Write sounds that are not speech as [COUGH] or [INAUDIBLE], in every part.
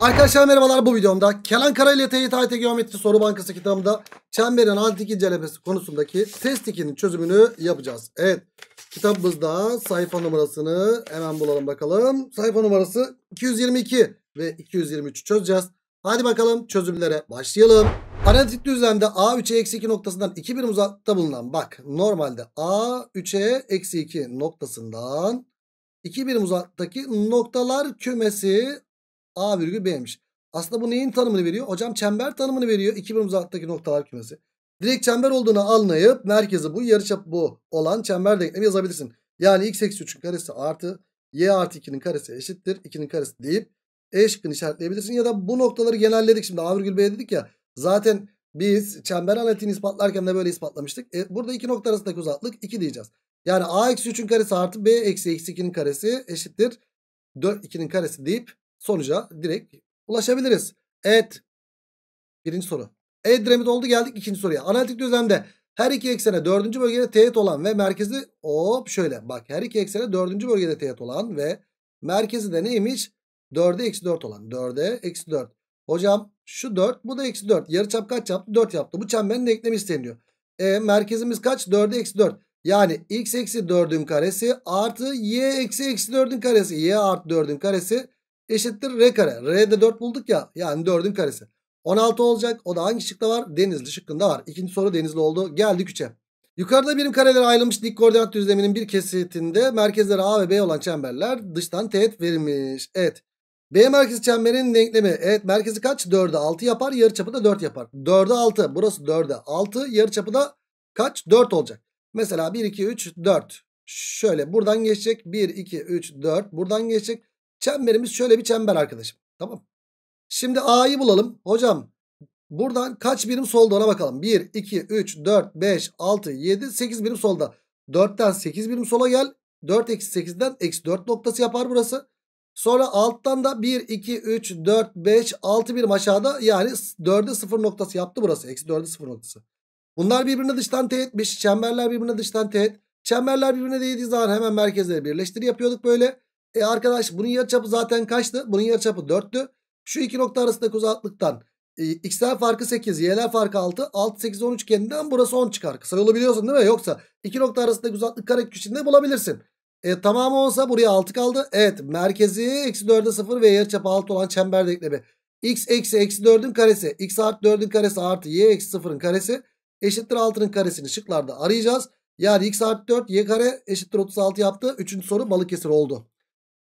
Arkadaşlar merhabalar bu videomda Kenan Kara ile TYT Geometri Soru Bankası kitabında çemberin antik incelemesi konusundaki test 2'nin çözümünü yapacağız. Evet kitabımızda sayfa numarasını hemen bulalım bakalım. Sayfa numarası 222 ve 223'ü çözeceğiz. Hadi bakalım çözümlere başlayalım. Analitik düzlemde A3'e eksi 2 noktasından 2 birim uzakta bulunan bak normalde A3'e eksi 2 noktasından 2 birim uzaktaki noktalar kümesi A virgül B'ymiş. Aslında bu neyin tanımını veriyor? Hocam çember tanımını veriyor. 2 birim uzaktaki noktalar kümesi. Direkt çember olduğunu anlayıp merkezi bu yarıçap bu olan çember denklemi yazabilirsin. Yani x eksi 3'ün karesi artı y artı 2'nin karesi eşittir. 2'nin karesi deyip e şıkkını işaretleyebilirsin. Ya da bu noktaları genelledik. Şimdi A virgül B dedik ya. Zaten biz çember analitiğini ispatlarken de böyle ispatlamıştık. E, burada iki nokta arasındaki uzaklık 2 diyeceğiz. Yani a eksi 3'ün karesi artı b eksi eksi 2'nin karesi eşittir. 4 2'nin karesi deyip sonuca direkt ulaşabiliriz. Evet. Birinci soru. Edremit oldu geldik ikinci soruya. Analitik düzlemde her iki eksene dördüncü bölgede teğet olan ve merkezi hop şöyle bak her iki eksene dördüncü bölgede teğet olan ve merkezi de neymiş? 4'e eksi 4 olan. 4'e eksi 4. Hocam şu 4 bu da eksi 4. çap kaç yaptı? 4 yaptı. Bu çemberin eklemi isteniyor. E, merkezimiz kaç? 4'e eksi 4. Yani x eksi 4'ün karesi artı y eksi eksi 4'ün karesi. y artı 4'ün karesi eşittir R kare. R'de 4 bulduk ya yani 4'ün karesi. 16 olacak. O da hangi şıkta var? Denizli şıkkında var. İkinci soru denizli oldu. Geldik 3'e. Yukarıda birim karelere ayrılmış dik koordinat düzleminin bir kesitinde merkezleri A ve B olan çemberler dıştan teğet verilmiş. Evet. B merkezi çemberin denklemi. Evet merkezi kaç? 4'e 6 yapar. Yarı çapı da 4 yapar. 4'e 6. Burası 4'e 6. Yarı çapı da kaç? 4 olacak. Mesela 1, 2, 3, 4. Şöyle buradan geçecek. 1, 2, 3, 4. Buradan geçecek. Çemberimiz şöyle bir çember arkadaşım. Tamam. Şimdi A'yı bulalım. Hocam buradan kaç birim solda ona bakalım. 1, 2, 3, 4, 5, 6, 7, 8 birim solda. 4'ten 8 birim sola gel. 4 eksi 8'den eksi 4 noktası yapar burası. Sonra alttan da 1, 2, 3, 4, 5, 6 birim aşağıda yani 4'e 0 noktası yaptı burası. Eksi 4'e 0 noktası. Bunlar birbirine dıştan teğetmiş. Çemberler birbirine dıştan teğet. Çemberler birbirine değdiği zaman hemen merkezleri birleştir yapıyorduk böyle. E arkadaş bunun yarıçapı zaten kaçtı? Bunun yarıçapı 4'tü. Şu iki nokta arasındaki uzaklıktan e, x'ler farkı 8, y'ler farkı 6. 6, 8, 13 üçgeninden burası 10 çıkar. Kısa yolu biliyorsun değil mi? Yoksa iki nokta arasındaki uzaklık kare köşesinde bulabilirsin. E, tamamı 10'sa buraya 6 kaldı. Evet merkezi eksi 4'e 0 ve yarıçapı 6 olan çember denklemi. x eksi eksi 4'ün karesi. x artı 4'ün karesi artı y eksi 0'ın karesi. Eşittir 6'nın karesini şıklarda arayacağız. Yani x artı 4 y kare eşittir 36 yaptı. Üçüncü soru balık Balıkesir oldu.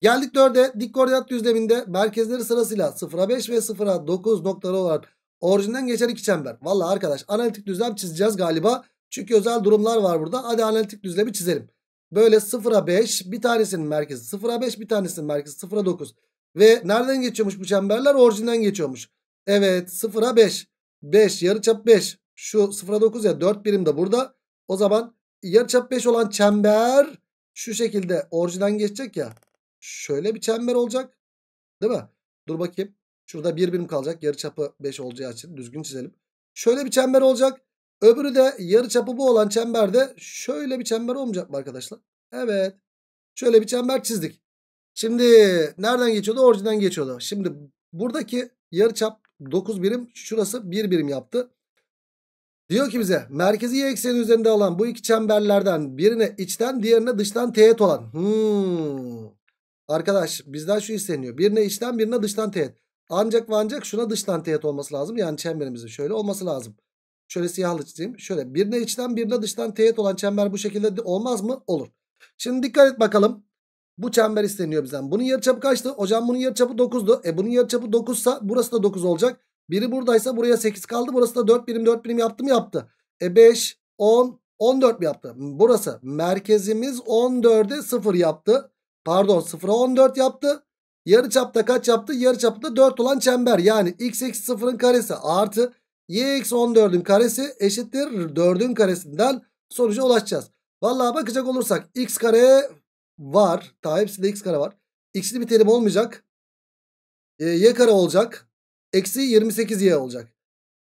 Geldik 4'e dik koordinat düzleminde merkezleri sırasıyla 0'a 5 ve 0'a 9 noktaları olarak orijinden geçen iki çember. Valla arkadaş analitik düzlem çizeceğiz galiba. Çünkü özel durumlar var burada. Hadi analitik düzlemi çizelim. Böyle 0'a 5 bir tanesinin merkezi 0'a 5 bir tanesinin merkezi 0'a 9. Ve nereden geçiyormuş bu çemberler? Orijinden geçiyormuş. Evet 0'a 5. 5 yarıçap 5. Şu 0'a 9 ya 4 birim de burada. O zaman yarıçap 5 olan çember şu şekilde orijinden geçecek ya şöyle bir çember olacak. Değil mi? Dur bakayım. Şurada bir birim kalacak. Yarı çapı 5 olacağı için düzgün çizelim. Şöyle bir çember olacak. Öbürü de yarı çapı bu olan çemberde şöyle bir çember olmayacak mı arkadaşlar? Evet. Şöyle bir çember çizdik. Şimdi nereden geçiyordu? Orijinden geçiyordu. Şimdi buradaki yarı çap 9 birim. Şurası 1 birim yaptı. Diyor ki bize merkezi y ekseni üzerinde olan bu iki çemberlerden birine içten diğerine dıştan teğet olan. Hmm. Arkadaş bizden şu isteniyor. Birine içten birine dıştan teğet. Ancak ve ancak şuna dıştan teğet olması lazım. Yani çemberimizin şöyle olması lazım. Şöyle siyahlı çizeyim. Şöyle birine içten birine dıştan teğet olan çember bu şekilde olmaz mı? Olur. Şimdi dikkat et bakalım. Bu çember isteniyor bizden. Bunun yarıçapı kaçtı? Hocam bunun yarıçapı 9'du. E bunun yarıçapı 9'sa burası da 9 olacak. Biri buradaysa buraya 8 kaldı. Burası da 4 birim 4 birim yaptı mı yaptı. E 5, 10, 14 mi yaptı? Burası merkezimiz 14'e 0 yaptı. Pardon 0'a 14 yaptı. Yarı çapta kaç yaptı? Yarı çapta 4 olan çember. Yani x eksi 0'ın karesi artı y eksi 14'ün karesi eşittir 4'ün karesinden sonuca ulaşacağız. Vallahi bakacak olursak x kare var. Ta hepsinde x kare var. X'li bir terim olmayacak. E, y kare olacak. Eksi 28y olacak.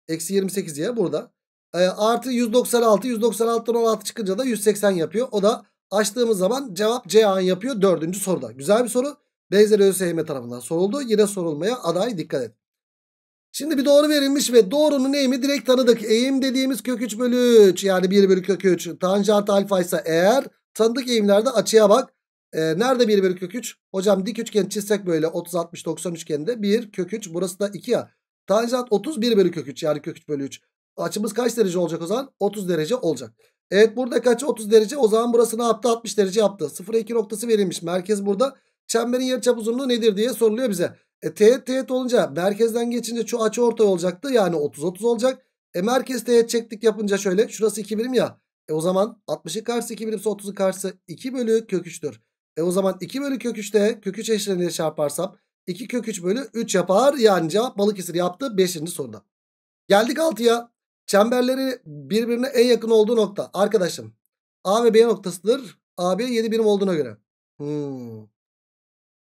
Eksi 28y burada. E, artı 196. 196'dan 16 çıkınca da 180 yapıyor. O da Açtığımız zaman cevap C an yapıyor dördüncü soruda. Güzel bir soru. Benzeri ÖSYM tarafından soruldu. Yine sorulmaya aday dikkat et. Şimdi bir doğru verilmiş ve doğrunun eğimi direkt tanıdık. Eğim dediğimiz kök 3 bölü 3 yani 1 bölü kök 3. Tanjant alfa ise eğer tanıdık eğimlerde açıya bak. Ee, nerede 1 bölü kök 3? Hocam dik üçgen çizsek böyle 30 60 90 üçgeninde 1 kök 3 burası da 2 ya. Tanjant 30 1 bölü kök 3 yani kök 3 bölü 3. Açımız kaç derece olacak o zaman? 30 derece olacak. Evet burada kaç? 30 derece. O zaman burası ne yaptı? 60 derece yaptı. 0,2 noktası verilmiş. Merkez burada. Çemberin yarıçap uzunluğu nedir diye soruluyor bize. E teğet teğet olunca merkezden geçince şu açı ortay olacaktı. Yani 30-30 olacak. E merkez teğet çektik yapınca şöyle. Şurası 2 birim ya. E o zaman 60'ın karşısı 2 birimse 30'un karşısı 2 bölü kök 3'tür. E o zaman 2 bölü kök 3'te kök 3 eşleniyle çarparsam 2 kök 3 bölü 3 yapar. Yani cevap Balıkesir yaptı 5. soruda. Geldik 6'ya. Çemberleri birbirine en yakın olduğu nokta. Arkadaşım A ve B noktasıdır. AB 7 birim olduğuna göre. Hmm.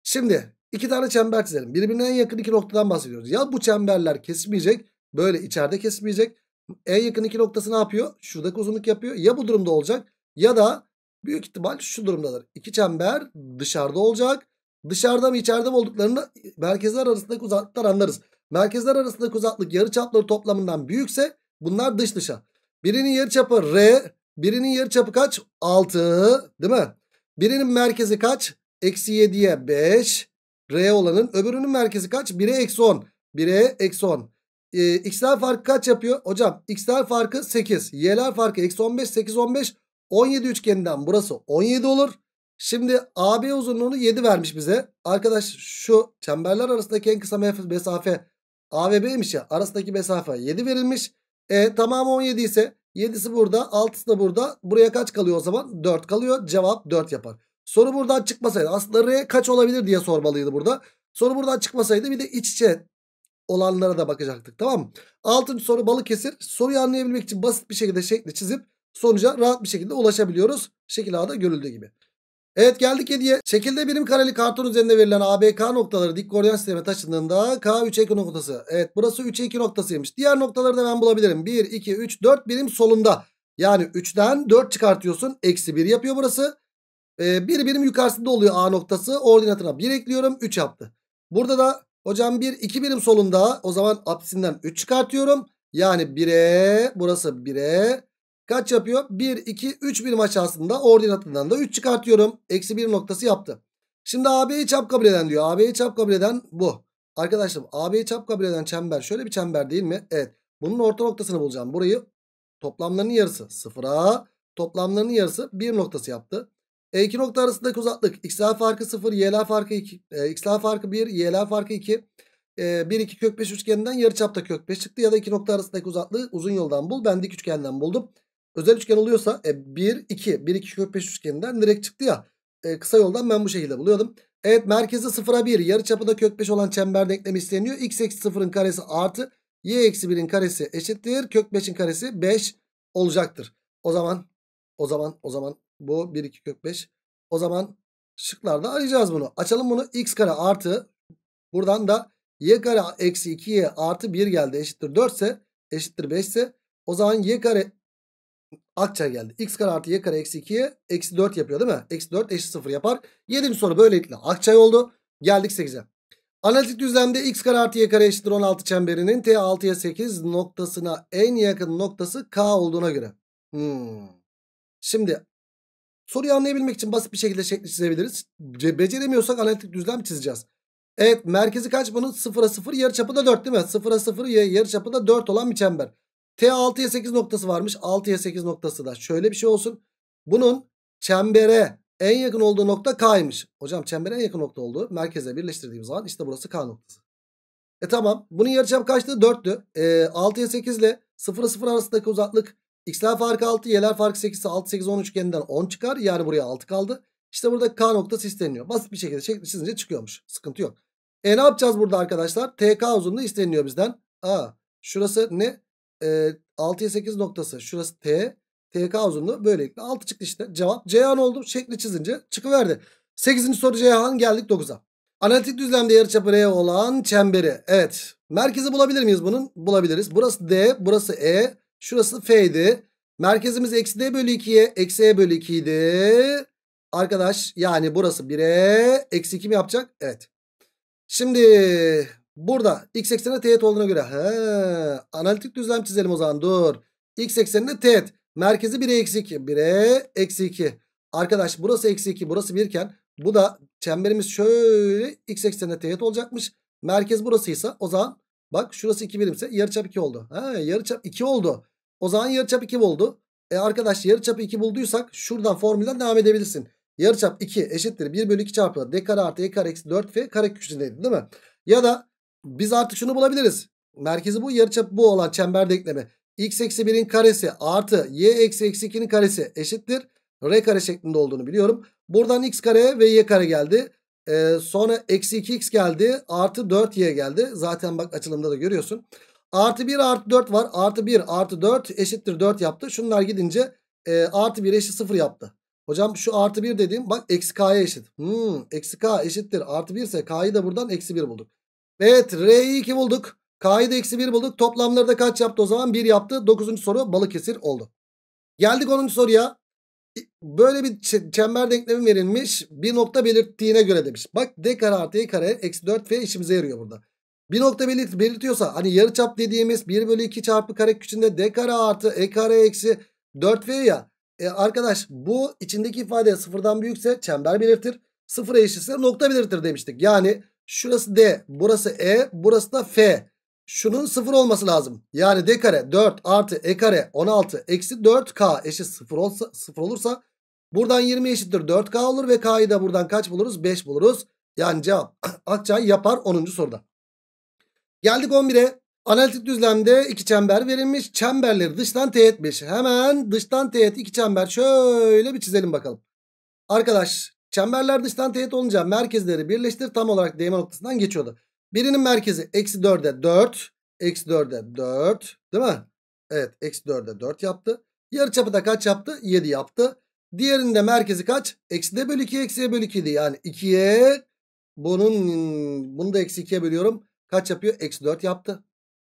Şimdi iki tane çember çizelim. Birbirine en yakın iki noktadan bahsediyoruz. Ya bu çemberler kesmeyecek. Böyle içeride kesmeyecek. En yakın iki noktası ne yapıyor? Şuradaki uzunluk yapıyor. Ya bu durumda olacak ya da büyük ihtimal şu durumdadır. İki çember dışarıda olacak. Dışarıda mı içeride mi olduklarını merkezler arasındaki uzaklıklar anlarız. Merkezler arasındaki uzaklık yarı çapları toplamından büyükse Bunlar dış dışa. Birinin yarıçapı R. Birinin yarıçapı kaç? 6 değil mi? Birinin merkezi kaç? Eksi 7'ye 5. R olanın. Öbürünün merkezi kaç? 1'e eksi 10. 1'e eksi 10. Ee, x'ler farkı kaç yapıyor? Hocam x'ler farkı 8. Y'ler farkı eksi 15. 8, 15. 17 üçgeninden burası 17 olur. Şimdi AB uzunluğunu 7 vermiş bize. Arkadaş şu çemberler arasındaki en kısa mesafe A ve B'ymiş ya. Arasındaki mesafe 7 verilmiş. E tamamı 17 ise 7'si burada 6'sı da burada. Buraya kaç kalıyor o zaman? 4 kalıyor. Cevap 4 yapar. Soru buradan çıkmasaydı aslında R kaç olabilir diye sormalıydı burada. Soru buradan çıkmasaydı bir de iç içe olanlara da bakacaktık tamam mı? Altıncı soru balık kesir. Soruyu anlayabilmek için basit bir şekilde şekli çizip sonuca rahat bir şekilde ulaşabiliyoruz. Şekil A'da görüldüğü gibi. Evet geldik 7'ye. Şekilde birim kareli karton üzerinde verilen ABK noktaları dik koordinat sisteme taşındığında K 3 2 e noktası. Evet burası 3 2 e noktasıymış. Diğer noktaları da ben bulabilirim. 1, 2, 3, 4 birim solunda. Yani 3'ten 4 çıkartıyorsun. Eksi 1 yapıyor burası. Ee, bir birim yukarısında oluyor A noktası. Ordinatına 1 ekliyorum. 3 yaptı. Burada da hocam 1, 2 birim solunda. O zaman apsisinden 3 çıkartıyorum. Yani 1'e burası 1'e Kaç yapıyor? 1, 2, 3 birim aslında. ordinatından da 3 çıkartıyorum. Eksi 1 noktası yaptı. Şimdi AB'yi çap kabul eden diyor. AB'yi çap kabul eden bu. Arkadaşlar AB'yi çap kabul eden çember şöyle bir çember değil mi? Evet. Bunun orta noktasını bulacağım. Burayı toplamlarının yarısı sıfıra toplamlarının yarısı 1 noktası yaptı. E2 nokta arasındaki uzaklık x'ler farkı 0, y'ler farkı 2, e, farkı 1, y'ler farkı 2. E, 1 2 kök 5 üçgeninden çapta kök 5 çıktı ya da iki nokta arasındaki uzaklığı uzun yoldan bul. Ben dik üçgenden buldum özel üçgen oluyorsa e, 1, 2. 1, 2 kök 5 üçgeninden direkt çıktı ya. E, kısa yoldan ben bu şekilde buluyordum. Evet merkezi 0'a 1 yarı çapında kök 5 olan çember denklemi isteniyor. x eksi 0'ın karesi artı y eksi 1'in karesi eşittir. Kök 5'in karesi 5 olacaktır. O zaman o zaman o zaman bu 1 2 kök 5. O zaman şıklarda arayacağız bunu. Açalım bunu x kare artı buradan da y kare eksi 2y artı 1 geldi eşittir 4 ise eşittir 5 ise o zaman y kare Akça geldi. X kare artı y kare eksi 2'ye eksi 4 yapıyor değil mi? Eksi 4 eşit 0 yapar. 7. soru böylelikle Akçay oldu. Geldik 8'e. Analitik düzlemde x kare artı y kare eşittir 16 çemberinin t 6'ya 8 noktasına en yakın noktası k olduğuna göre. Hmm. Şimdi soruyu anlayabilmek için basit bir şekilde şekli çizebiliriz. Beceremiyorsak analitik düzlem çizeceğiz. Evet merkezi kaç bunun? 0'a 0 yarıçapı da 4 değil mi? 0'a 0 yarıçapı da 4 olan bir çember. T 6'ya 8 noktası varmış. 6'ya 8 noktası da şöyle bir şey olsun. Bunun çembere en yakın olduğu nokta K'ymış. Hocam çembere en yakın nokta olduğu merkeze birleştirdiğim zaman işte burası K noktası. E tamam. Bunun yarıçapı kaçtı? 4'tü. E, 6'ya 8 ile 0'a 0 arasındaki uzaklık x'ler farkı 6, y'ler farkı 8 ise 6, 8, 10 üçgeninden 10 çıkar. Yani buraya 6 kaldı. İşte burada K noktası isteniyor. Basit bir şekilde şekli çizince çıkıyormuş. Sıkıntı yok. E ne yapacağız burada arkadaşlar? TK uzunluğu isteniyor bizden. A. Şurası ne? e, 6'ya 8 noktası şurası T. TK uzunluğu böylelikle 6 çıktı işte. Cevap Ceyhan oldu. Şekli çizince çıkıverdi. 8. soru Ceyhan geldik 9'a. Analitik düzlemde yarıçapı R olan çemberi. Evet. Merkezi bulabilir miyiz bunun? Bulabiliriz. Burası D, burası E, şurası F'ydi. Merkezimiz eksi D bölü 2'ye, eksi E bölü 2 Arkadaş yani burası 1'e, eksi 2 mi yapacak? Evet. Şimdi Burada x eksenine teğet olduğuna göre. He, analitik düzlem çizelim o zaman dur. X eksenine teğet. Merkezi 1'e eksi 2. 1'e eksi 2. Arkadaş burası eksi 2 burası 1 iken bu da çemberimiz şöyle x eksenine teğet olacakmış. Merkez burasıysa o zaman bak şurası 2 birimse yarıçap 2 oldu. He, yarıçap 2 oldu. O zaman yarıçap 2 oldu. E arkadaş yarıçapı 2 bulduysak şuradan formülden devam edebilirsin. Yarıçap 2 eşittir 1 bölü 2 çarpı d kare artı e kare eksi 4 f kare köşesindeydi değil mi? Ya da biz artık şunu bulabiliriz. Merkezi bu yarıçap bu olan çember denklemi. x eksi 1'in karesi artı y eksi eksi 2'nin karesi eşittir. R kare şeklinde olduğunu biliyorum. Buradan x kare ve y kare geldi. Ee, sonra eksi 2x geldi. Artı 4y geldi. Zaten bak açılımda da görüyorsun. Artı 1 artı 4 var. Artı 1 artı 4 eşittir 4 yaptı. Şunlar gidince e, artı 1 eşit 0 yaptı. Hocam şu artı 1 dediğim bak eksi k'ya eşit. Hmm, eksi k eşittir. Artı 1 ise k'yı da buradan eksi 1 bulduk. Evet R'yi 2 bulduk. K'yı da eksi 1 bulduk. Toplamları da kaç yaptı o zaman? 1 yaptı. 9. soru Balıkesir oldu. Geldik 10. soruya. Böyle bir çember denklemi verilmiş. Bir nokta belirttiğine göre demiş. Bak D kare artı E kare eksi 4F işimize yarıyor burada. Bir nokta belirt belirtiyorsa hani yarı çap dediğimiz 1 bölü 2 çarpı kare küçüğünde D kare artı E kare eksi 4 f ya. E arkadaş bu içindeki ifade sıfırdan büyükse çember belirtir. Sıfıra eşitse nokta belirtir demiştik. Yani Şurası D. Burası E. Burası da F. Şunun sıfır olması lazım. Yani D kare 4 artı E kare 16 eksi 4K eşit sıfır olsa, 0 olursa buradan 20 eşittir 4K olur ve K'yı da buradan kaç buluruz? 5 buluruz. Yani cevap [CLEARS THROAT] Akçay yapar 10. soruda. Geldik 11'e. Analitik düzlemde iki çember verilmiş. Çemberleri dıştan teğetmiş. Hemen dıştan teğet iki çember şöyle bir çizelim bakalım. Arkadaş Çemberler dıştan teğet olunca merkezleri birleştir tam olarak değme noktasından geçiyordu. Birinin merkezi eksi 4'e 4. Eksi 4'e 4 değil mi? Evet eksi 4'e 4 yaptı. Yarıçapı da kaç yaptı? 7 yaptı. Diğerinde merkezi kaç? Eksi de bölü 2 eksiye bölü 2 idi. Yani 2'ye bunun bunu da eksi 2'ye bölüyorum. Kaç yapıyor? Eksi 4 yaptı.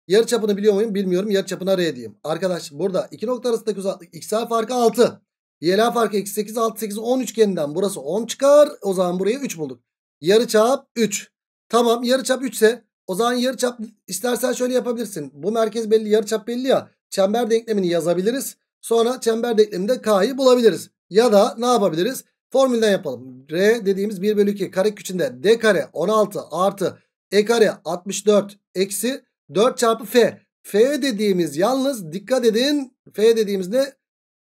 Yarıçapını biliyor muyum? Bilmiyorum. Yarıçapını araya diyeyim. Arkadaş burada iki nokta arasındaki uzaklık x'a farkı 6. Yela farkı eksi 8 6 8 10 üçgeninden burası 10 çıkar. O zaman buraya 3 bulduk. Yarı çap 3. Tamam yarı çap 3 ise o zaman yarı çap istersen şöyle yapabilirsin. Bu merkez belli yarı çap belli ya. Çember denklemini yazabiliriz. Sonra çember denkleminde k'yı bulabiliriz. Ya da ne yapabiliriz? Formülden yapalım. R dediğimiz 1 bölü 2 kare küçüğünde d kare 16 artı e kare 64 eksi 4 çarpı f. F dediğimiz yalnız dikkat edin. F dediğimiz ne?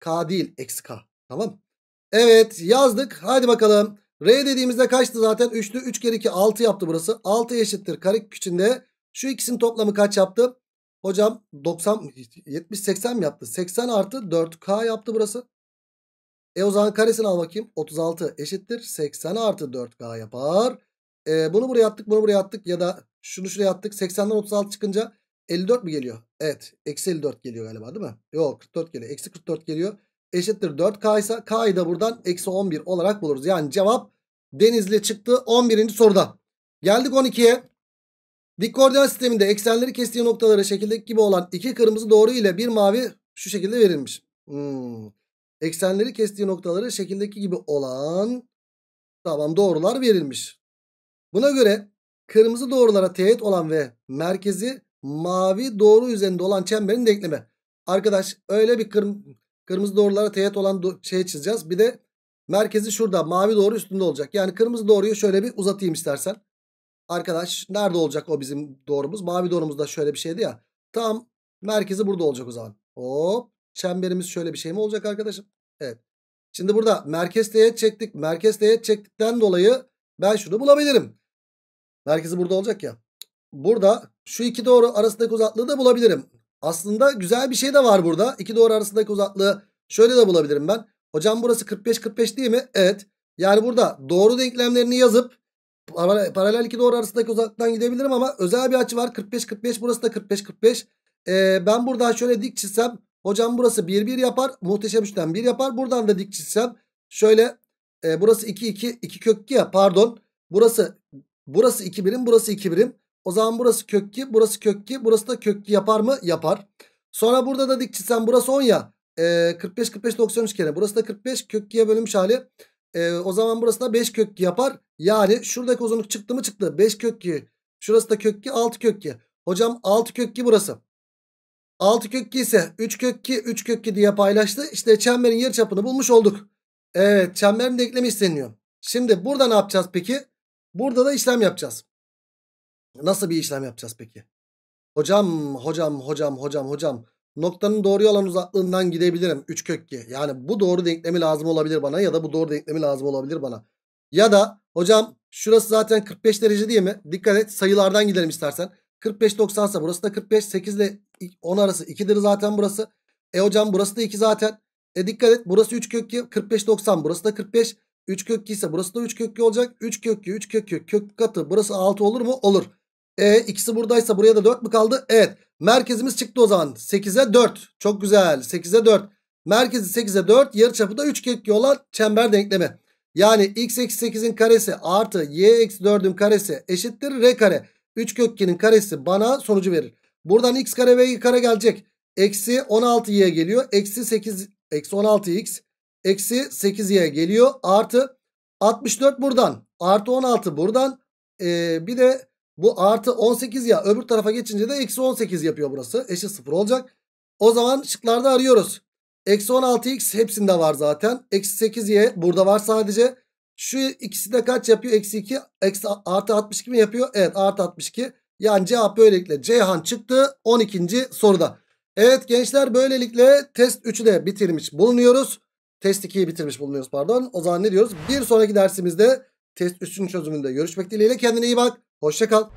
K değil eksi K. Tamam. Evet yazdık. Hadi bakalım. R dediğimizde kaçtı zaten? 3'tü. 3 kere 2 6 yaptı burası. 6 eşittir karekök içinde. Şu ikisinin toplamı kaç yaptı? Hocam 90 70 80 mi yaptı? 80 artı 4K yaptı burası. E o zaman karesini al bakayım. 36 eşittir 80 artı 4K yapar. E, bunu buraya attık bunu buraya attık ya da şunu şuraya attık. 80'den 36 çıkınca 54 mi geliyor? Evet. Eksi 54 geliyor galiba değil mi? Yok 44 geliyor. Eksi 44 geliyor. Eşittir 4K ise K'yı da buradan eksi 11 olarak buluruz. Yani cevap Denizli çıktı 11. soruda. Geldik 12'ye. Dik koordinat sisteminde eksenleri kestiği noktaları şekildeki gibi olan iki kırmızı doğru ile bir mavi şu şekilde verilmiş. Hmm. Eksenleri kestiği noktaları şekildeki gibi olan tamam doğrular verilmiş. Buna göre kırmızı doğrulara teğet olan ve merkezi mavi doğru üzerinde olan çemberin denklemi. Arkadaş öyle bir kırm kırmızı doğrulara teğet olan do şey çizeceğiz. Bir de merkezi şurada mavi doğru üstünde olacak. Yani kırmızı doğruyu şöyle bir uzatayım istersen. Arkadaş nerede olacak o bizim doğrumuz? Mavi doğrumuz da şöyle bir şeydi ya. Tam merkezi burada olacak o zaman. Hop çemberimiz şöyle bir şey mi olacak arkadaşım? Evet. Şimdi burada merkez teğet çektik. Merkez teğet çektikten dolayı ben şunu bulabilirim. Merkezi burada olacak ya burada şu iki doğru arasındaki uzaklığı da bulabilirim. Aslında güzel bir şey de var burada. İki doğru arasındaki uzaklığı şöyle de bulabilirim ben. Hocam burası 45-45 değil mi? Evet. Yani burada doğru denklemlerini yazıp paralel iki doğru arasındaki uzaktan gidebilirim ama özel bir açı var. 45-45 burası da 45-45. Ee, ben burada şöyle dik çizsem hocam burası 1-1 yapar. Muhteşem üçten 1 yapar. Buradan da dik çizsem şöyle e, burası 2-2 2 kök 2 ya pardon. Burası burası 2 birim burası 2 birim. O zaman burası kökki, burası kökki, burası da kökki yapar mı? Yapar. Sonra burada da dik çizsem burası 10 ya. E, 45 45 93 kere. Burası da 45 kökkiye bölünmüş hali. E, o zaman burası da 5 kökki yapar. Yani şuradaki uzunluk çıktı mı çıktı. 5 kökki. Şurası da kökki 6 kökki. Hocam 6 kökki burası. 6 kökki ise 3 kökki 3 kökki diye paylaştı. İşte çemberin yer çapını bulmuş olduk. Evet çemberin denklemi isteniyor. Şimdi burada ne yapacağız peki? Burada da işlem yapacağız. Nasıl bir işlem yapacağız peki? Hocam, hocam, hocam, hocam, hocam. Noktanın doğru olan uzaklığından gidebilirim. 3 kök 2. Yani bu doğru denklemi lazım olabilir bana ya da bu doğru denklemi lazım olabilir bana. Ya da hocam şurası zaten 45 derece değil mi? Dikkat et sayılardan gidelim istersen. 45 90 ise burası da 45 8 ile 10 arası 2'dir zaten burası. E hocam burası da 2 zaten. E dikkat et burası 3 kök 2 45 90 burası da 45 3 kök 2 ise burası da 3 kök 2 olacak. 3 kök 2 3 kök 2 kök katı burası 6 olur mu? Olur. E ikisi buradaysa buraya da 4 mü kaldı? Evet. Merkezimiz çıktı o zaman. 8'e 4. Çok güzel. 8'e 4. Merkezi 8'e 4. Yarıçapı da 3 kekli olan çember denklemi. Yani x eksi 8'in karesi artı y eksi 4'ün karesi eşittir r kare. 3 kök 2'nin karesi bana sonucu verir. Buradan x kare ve y kare gelecek. Eksi 16y geliyor. Eksi 8 eksi 16x eksi 8y geliyor. Artı 64 buradan. Artı 16 buradan. Ee, bir de bu artı 18 ya öbür tarafa geçince de eksi 18 yapıyor burası. Eşit 0 olacak. O zaman şıklarda arıyoruz. Eksi 16x hepsinde var zaten. Eksi 8y burada var sadece. Şu ikisi de kaç yapıyor? Eksi 2 eksi artı 62 mi yapıyor? Evet artı 62. Yani cevap böylelikle Ceyhan çıktı 12. soruda. Evet gençler böylelikle test 3'ü de bitirmiş bulunuyoruz. Test 2'yi bitirmiş bulunuyoruz pardon. O zaman ne diyoruz? Bir sonraki dersimizde test 3'ün çözümünde görüşmek dileğiyle. Kendine iyi bak. Hoşçakal.